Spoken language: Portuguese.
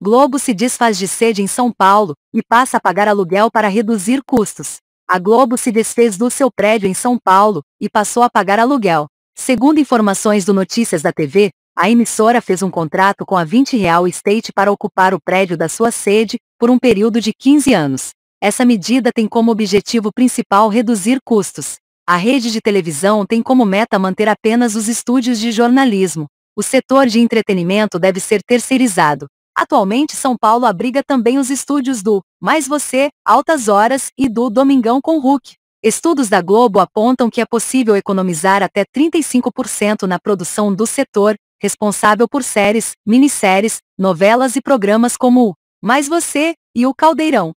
Globo se desfaz de sede em São Paulo e passa a pagar aluguel para reduzir custos. A Globo se desfez do seu prédio em São Paulo e passou a pagar aluguel. Segundo informações do Notícias da TV, a emissora fez um contrato com a 20 Real Estate para ocupar o prédio da sua sede por um período de 15 anos. Essa medida tem como objetivo principal reduzir custos. A rede de televisão tem como meta manter apenas os estúdios de jornalismo. O setor de entretenimento deve ser terceirizado. Atualmente São Paulo abriga também os estúdios do Mais Você, Altas Horas e do Domingão com Hulk. Estudos da Globo apontam que é possível economizar até 35% na produção do setor, responsável por séries, minisséries, novelas e programas como o Mais Você e o Caldeirão.